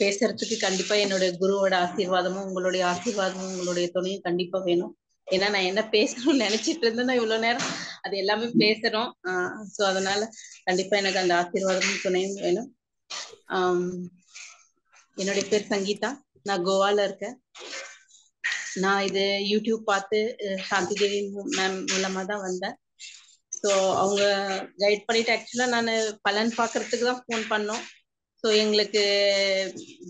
பேசுறதுக்கு கண்டிப்பா என்னுடைய குருவோட ஆசீர்வாதமும் உங்களுடைய ஆசீர்வாதமும் உங்களுடைய துணையும் கண்டிப்பா வேணும் ஏன்னா நான் என்ன பேசணும்னு நினைச்சிட்டு இருந்தேன்னா இவ்வளவு நேரம் அது எல்லாமே பேசுறோம் சோ அதனால கண்டிப்பா எனக்கு அந்த ஆசீர்வாதமும் துணையும் வேணும் ஆஹ் என்னுடைய பேர் சங்கீதா நான் கோவால இருக்கேன் நான் இது யூடியூப் பார்த்து சாந்தி தேவி மேம் மூலமா தான் வந்தேன் ஸோ அவங்க கைட் பண்ணிட்டு ஆக்சுவலா நான் பலன் பாக்குறதுக்கு தான் ஃபோன் பண்ணோம் ஸோ எங்களுக்கு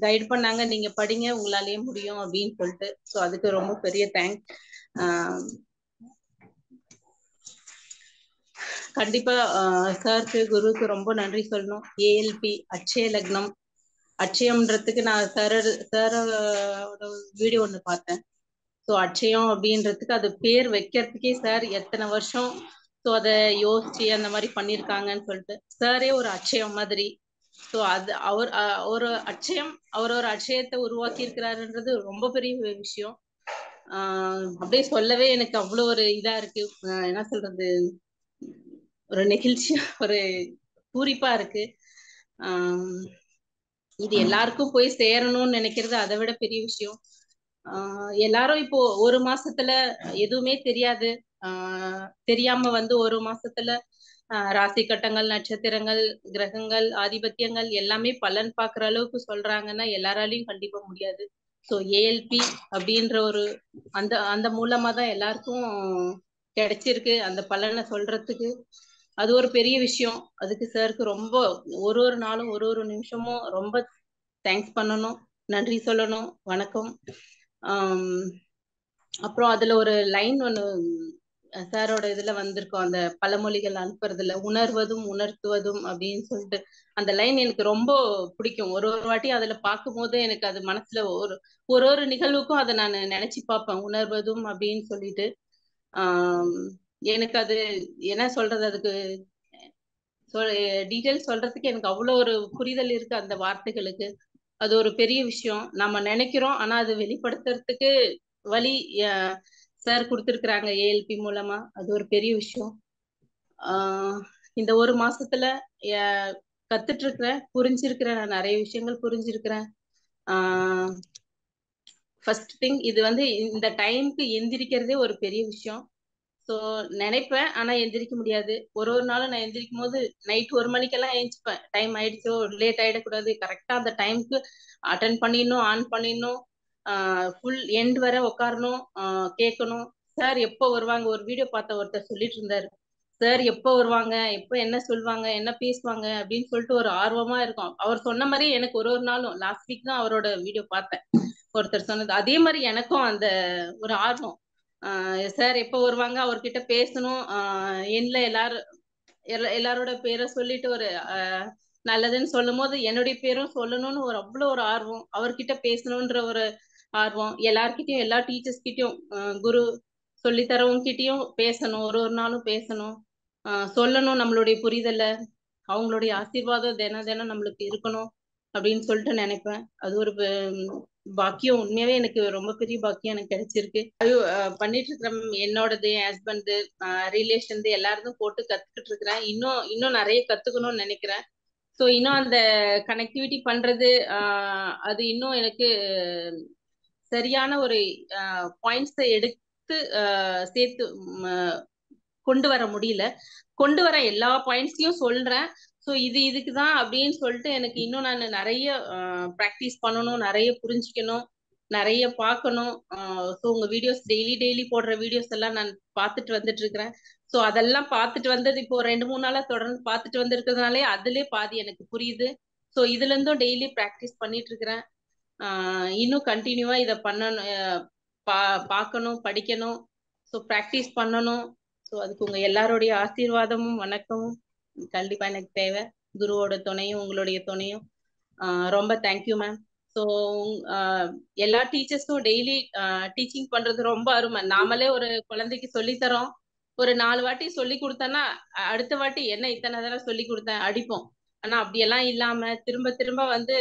கைட் பண்ணாங்க நீங்க படிங்க உங்களாலேயே முடியும் அப்படின்னு சொல்லிட்டு ஸோ அதுக்கு ரொம்ப பெரிய தேங்க்ஸ் கண்டிப்பா சாருக்கு குருவுக்கு ரொம்ப நன்றி சொல்லணும் ஏஎல்பி அச்சய லக்னம் அச்சயம்ன்றதுக்கு நான் சார சாரோட வீடியோ ஒன்று பார்த்தேன் ஸோ அச்சயம் அப்படின்றதுக்கு அது பேர் வைக்கிறதுக்கே சார் எத்தனை வருஷம் ஸோ அதை யோசிச்சு அந்த மாதிரி பண்ணியிருக்காங்கன்னு சொல்லிட்டு சாரே ஒரு அச்சயம் மாதிரி ஸோ அது அவர் ஒரு அச்சயம் அவர் ஒரு அச்சயத்தை உருவாக்கி இருக்கிறாருன்றது ரொம்ப பெரிய விஷயம் ஆஹ் அப்படியே சொல்லவே எனக்கு அவ்வளவு ஒரு இதா இருக்கு என்ன சொல்றது ஒரு நெகிழ்ச்சியா ஒரு பூரிப்பா இருக்கு ஆஹ் இது எல்லாருக்கும் போய் சேரணும்னு நினைக்கிறது அதை விட பெரிய விஷயம் ஆஹ் எல்லாரும் இப்போ ஒரு மாசத்துல எதுவுமே தெரியாது ஆஹ் தெரியாம வந்து ஒரு மாசத்துல ராசி கட்டங்கள் நட்சத்திரங்கள் கிரகங்கள் ஆதிபத்தியங்கள் எல்லாமே பலன் பாக்குற அளவுக்கு சொல்றாங்கன்னா எல்லாராலையும் கண்டிப்பா முடியாது ஸோ ஏஎல்பி அப்படின்ற ஒரு அந்த அந்த மூலமா தான் எல்லாருக்கும் கிடைச்சிருக்கு அந்த பலனை சொல்றதுக்கு அது ஒரு பெரிய விஷயம் அதுக்கு சாருக்கு ரொம்ப ஒரு ஒரு நாளும் ஒரு ஒரு நிமிஷமும் ரொம்ப தேங்க்ஸ் பண்ணணும் நன்றி சொல்லணும் வணக்கம் அப்புறம் அதுல ஒரு லைன் ஒன்று சாரோட இதுல வந்திருக்கோம் அந்த பழமொழிகள் அனுப்புறதுல உணர்வதும் உணர்த்துவதும் அப்படின்னு சொல்லிட்டு அந்த லைன் எனக்கு ரொம்ப பிடிக்கும் ஒரு ஒரு வாட்டி அதுல பார்க்கும் போது எனக்கு அது மனசுல ஒரு ஒரு ஒரு நிகழ்வுக்கும் அதை நான் நினைச்சு பார்ப்பேன் உணர்வதும் அப்படின்னு சொல்லிட்டு ஆஹ் எனக்கு அது என்ன சொல்றது அதுக்கு டீட்டெயில் சொல்றதுக்கு எனக்கு அவ்வளோ ஒரு புரிதல் இருக்கு அந்த வார்த்தைகளுக்கு அது ஒரு பெரிய விஷயம் நம்ம நினைக்கிறோம் ஆனா அது வெளிப்படுத்துறதுக்கு வழி சார் கொடுத்துருக்குறாங்க ஏஎல்பி மூலமா அது ஒரு பெரிய விஷயம் இந்த ஒரு மாசத்துல கத்துட்டு இருக்கிறேன் புரிஞ்சிருக்கிறேன் நான் நிறைய விஷயங்கள் புரிஞ்சிருக்கிறேன் ஃபர்ஸ்ட் திங் இது வந்து இந்த டைம்க்கு எந்திரிக்கிறதே ஒரு பெரிய விஷயம் ஸோ நினைப்பேன் ஆனா எந்திரிக்க முடியாது ஒரு ஒரு நாளும் நான் எந்திரிக்கும் போது நைட் ஒரு மணிக்கெல்லாம் எழுந்திரிப்பேன் டைம் ஆயிடுச்சோ லேட் ஆயிடக்கூடாது கரெக்டா அந்த டைம்க்கு அட்டன் பண்ணிடணும் ஆன் பண்ணிடணும் ஃபுல் எண்ட் வர உட்காரணும் கேட்கணும் சார் எப்போ வருவாங்க ஒரு வீடியோ பார்த்த ஒருத்தர் சொல்லிட்டு இருந்தாரு சார் எப்போ வருவாங்க எப்போ என்ன சொல்லுவாங்க என்ன பேசுவாங்க அப்படின்னு சொல்லிட்டு ஒரு ஆர்வமா இருக்கும் அவர் சொன்ன மாதிரி எனக்கு ஒரு ஒரு நாளும் லாஸ்ட் வீக் தான் அவரோட வீடியோ பார்த்தேன் ஒருத்தர் சொன்னது அதே மாதிரி எனக்கும் அந்த ஒரு ஆர்வம் சார் எப்போ வருவாங்க அவர்கிட்ட பேசணும் என்ன எல்லாரும் எல்லாரோட பேரை சொல்லிட்டு ஒரு நல்லதுன்னு சொல்லும் போது என்னுடைய பேரும் சொல்லணும்னு ஒரு அவ்வளோ ஒரு ஆர்வம் அவர்கிட்ட பேசணுன்ற ஒரு ஆர்வம் எல்லார்கிட்டயும் எல்லா டீச்சர்ஸ் கிட்டயும் குரு சொல்லித்தரவங்க கிட்டயும் பேசணும் ஒரு ஒரு நாளும் பேசணும் சொல்லணும் நம்மளுடைய புரிதல அவங்களுடைய ஆசீர்வாதம் தினம் தினம் நம்மளுக்கு இருக்கணும் அப்படின்னு சொல்லிட்டு நினைப்பேன் அது ஒரு பாக்கியம் உண்மையாவே எனக்கு ரொம்ப பெரிய பாக்கியம் எனக்கு கிடைச்சிருக்கு பண்ணிட்டு இருக்கிற என்னோடது என் ஹஸ்பண்ட் ரிலேஷன் எல்லாருக்கும் போட்டு கத்துக்கிட்டு இருக்கிறேன் இன்னும் இன்னும் நிறைய கத்துக்கணும்னு நினைக்கிறேன் ஸோ இன்னும் அந்த கனெக்டிவிட்டி பண்றது அது இன்னும் எனக்கு சரியான ஒரு பாயிண்ட்ஸை எடுத்து சேர்த்து கொண்டு வர முடியல கொண்டு வர எல்லா பாயிண்ட்ஸையும் சொல்றேன் ஸோ இது இதுக்கு தான் அப்படின்னு சொல்லிட்டு எனக்கு இன்னும் நான் நிறைய ப்ராக்டிஸ் பண்ணணும் நிறைய புரிஞ்சுக்கணும் நிறைய பார்க்கணும் ஸோ உங்க வீடியோஸ் டெய்லி டெய்லி போடுற வீடியோஸ் எல்லாம் நான் பார்த்துட்டு வந்துட்டு இருக்கிறேன் ஸோ அதெல்லாம் பார்த்துட்டு வந்தது இப்போ ரெண்டு மூணு நாளா தொடர்ந்து பார்த்துட்டு வந்திருக்கிறதுனாலே அதுலேயே பாதி எனக்கு புரியுது ஸோ இதுல இருந்தும் டெய்லி ப்ராக்டிஸ் பண்ணிட்டு இருக்கிறேன் இன்னும் கண்டினியூவா இதை பண்ணணும் பா பார்க்கணும் படிக்கணும் ஸோ ப்ராக்டிஸ் பண்ணணும் ஸோ அதுக்கு உங்க எல்லாருடைய ஆசீர்வாதமும் வணக்கமும் கண்டிப்பா எனக்கு தேவை குருவோட துணையும் உங்களுடைய துணையும் ரொம்ப தேங்க்யூ மேம் ஸோ எல்லா டீச்சர்ஸும் டெய்லி டீச்சிங் பண்றது ரொம்ப அருமை நாமளே ஒரு குழந்தைக்கு சொல்லித்தரோம் ஒரு நாலு வாட்டி சொல்லி கொடுத்தேன்னா அடுத்த வாட்டி என்ன இத்தனை தடவை சொல்லி கொடுத்தேன் அடிப்போம் ஆனா அப்படியெல்லாம் இல்லாம திரும்ப திரும்ப வந்து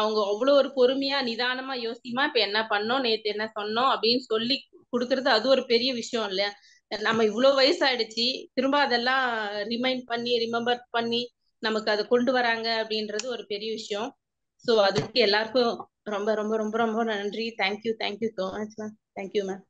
அவங்க அவ்வளோ ஒரு பொறுமையா நிதானமா யோசிமா இப்ப என்ன பண்ணோம் நேத்து என்ன சொன்னோம் அப்படின்னு சொல்லி கொடுக்கறது அது ஒரு பெரிய விஷயம் இல்லையா நம்ம இவ்வளவு வயசாயிடுச்சு திரும்ப அதெல்லாம் ரிமைண்ட் பண்ணி ரிமெம்பர் பண்ணி நமக்கு அதை கொண்டு வராங்க அப்படின்றது ஒரு பெரிய விஷயம் சோ அதுக்கு எல்லாருக்கும் ரொம்ப ரொம்ப ரொம்ப ரொம்ப நன்றி thank you thank you so much ma'am thank you ma'am